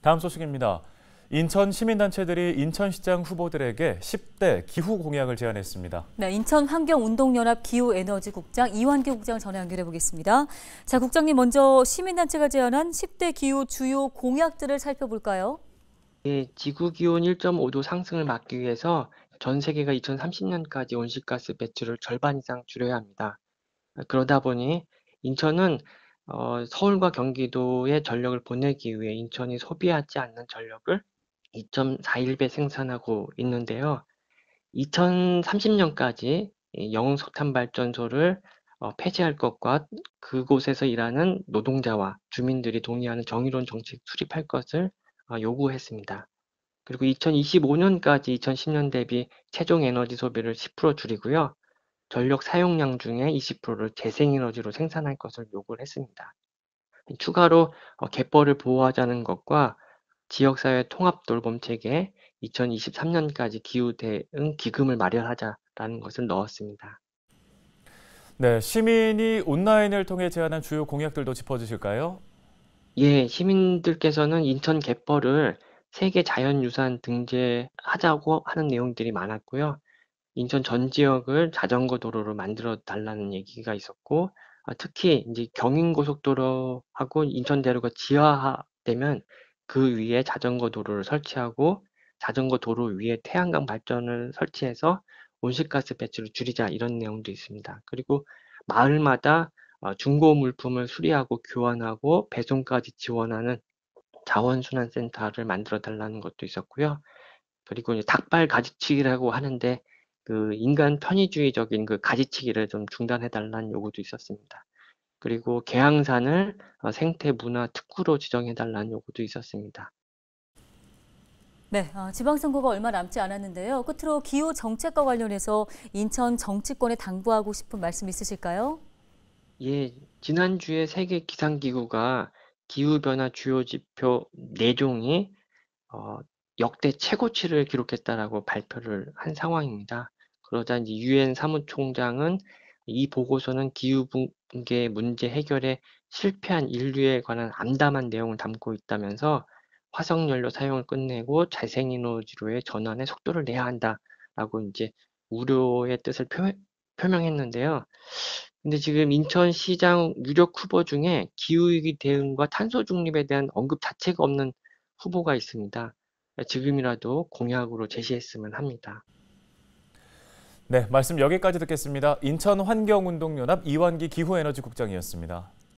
다음 소식입니다. 인천 시민단체들이 인천시장 후보들에게 10대 기후 공약을 제안했습니다. 네, 인천 환경운동연합 기후에너지국장 이완규 국장 전화 연결해 보겠습니다. 자, 국장님 먼저 시민단체가 제안한 10대 기후 주요 공약들을 살펴볼까요? 네, 지구 기온 1.5도 상승을 막기 위해서 전 세계가 2030년까지 온실가스 배출을 절반 이상 줄여야 합니다. 그러다 보니 인천은 어, 서울과 경기도에 전력을 보내기 위해 인천이 소비하지 않는 전력을 2.41배 생산하고 있는데요. 2030년까지 영웅석탄발전소를 어, 폐지할 것과 그곳에서 일하는 노동자와 주민들이 동의하는 정의로운 정책 수립할 것을 어, 요구했습니다. 그리고 2025년까지 2010년 대비 최종 에너지 소비를 10% 줄이고요. 전력 사용량 중에 20%를 재생에너지로 생산할 것을 요구를 했습니다. 추가로 어, 갯벌을 보호하자는 것과 지역사회 통합돌봄 체계에 2023년까지 기후 대응 기금을 마련하자라는 것을 넣었습니다. 네, 시민이 온라인을 통해 제안한 주요 공약들도 짚어주실까요? 예, 시민들께서는 인천 갯벌을 세계 자연유산 등재하자고 하는 내용들이 많았고요. 인천 전 지역을 자전거 도로로 만들어 달라는 얘기가 있었고 아, 특히 이제 경인고속도로하고 인천대로가 지하되면 화그 위에 자전거 도로를 설치하고 자전거 도로 위에 태양광 발전을 설치해서 온실가스 배출을 줄이자 이런 내용도 있습니다. 그리고 마을마다 어, 중고 물품을 수리하고 교환하고 배송까지 지원하는 자원순환센터를 만들어 달라는 것도 있었고요. 그리고 이제 닭발 가지치기라고 하는데 그 인간 편의주의적인 그 가지치기를 좀 중단해달라는 요구도 있었습니다. 그리고 개항산을 어, 생태 문화 특구로 지정해달라는 요구도 있었습니다. 네, 어, 지방선거가 얼마 남지 않았는데요. 끝으로 기후 정책과 관련해서 인천 정치권에 당부하고 싶은 말씀 있으실까요? 예, 지난주에 세계 기상기구가 기후변화 주요 지표 4종이 어, 역대 최고치를 기록했다라고 발표를 한 상황입니다. 그러자 이제 유엔 사무총장은 이 보고서는 기후붕괴 문제 해결에 실패한 인류에 관한 암담한 내용을 담고 있다면서 화석연료 사용을 끝내고 잘생에너지로의 전환에 속도를 내야 한다라고 이제 우려의 뜻을 표, 표명했는데요. 근데 지금 인천시장 유력 후보 중에 기후위기 대응과 탄소 중립에 대한 언급 자체가 없는 후보가 있습니다. 지금이라도 공약으로 제시했으면 합니다. 네, 말씀 여기까지 듣겠습니다. 인천환경운동연합 이완기 기후에너지국장이었습니다.